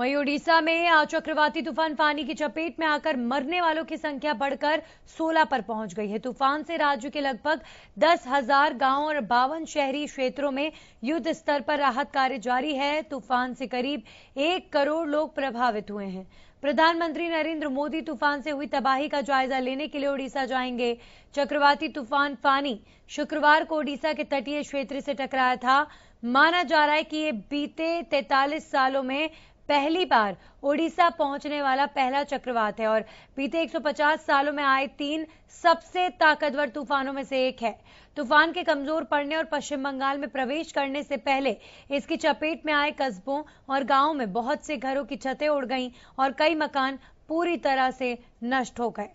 वहीं ओडिशा में चक्रवाती तूफान फानी की चपेट में आकर मरने वालों की संख्या बढ़कर 16 पर पहुंच गई है तूफान से राज्य के लगभग दस हजार गांव और बावन शहरी क्षेत्रों में युद्ध स्तर पर राहत कार्य जारी है तूफान से करीब एक करोड़ लोग प्रभावित हुए हैं प्रधानमंत्री नरेंद्र मोदी तूफान से हुई तबाही का जायजा लेने के लिए ओडिशा जाएंगे चक्रवाती तूफान फानी शुक्रवार को ओडिशा के तटीय क्षेत्र से टकराया था माना जा रहा है कि ये बीते 43 सालों में पहली बार ओडिशा पहुंचने वाला पहला चक्रवात है और बीते 150 सालों में आए तीन सबसे ताकतवर तूफानों में से एक है तूफान के कमजोर पड़ने और पश्चिम बंगाल में प्रवेश करने से पहले इसकी चपेट में आए कस्बों और गांवों में बहुत से घरों की छतें उड़ गईं और कई मकान पूरी तरह से नष्ट हो गए